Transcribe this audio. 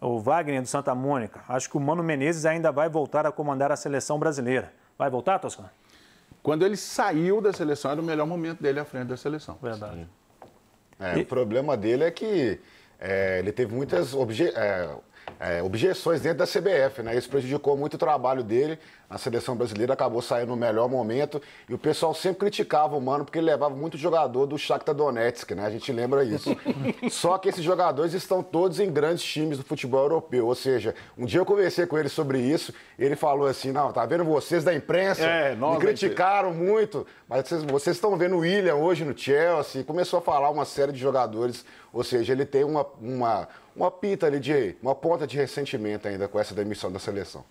o Wagner do Santa Mônica. Acho que o Mano Menezes ainda vai voltar a comandar a seleção brasileira. Vai voltar, Toscano? Quando ele saiu da seleção, era o melhor momento dele à frente da seleção. Verdade. É, e... O problema dele é que é, ele teve muitas obje... é, é, objeções dentro da CBF, né? Isso prejudicou muito o trabalho dele na seleção brasileira, acabou saindo no melhor momento. E o pessoal sempre criticava o Mano porque ele levava muito jogador do Shakhtar Donetsk, né? A gente lembra isso. Só que esses jogadores estão todos em grandes times do futebol europeu. Ou seja, um dia eu conversei com ele sobre isso, ele falou assim: não, tá vendo vocês da imprensa? É, me criticaram gente... muito, mas vocês, vocês estão vendo o William hoje no Chelsea. Começou a falar uma série de jogadores. Ou seja, ele tem uma, uma uma pita ali de uma ponta de ressentimento ainda com essa demissão da seleção.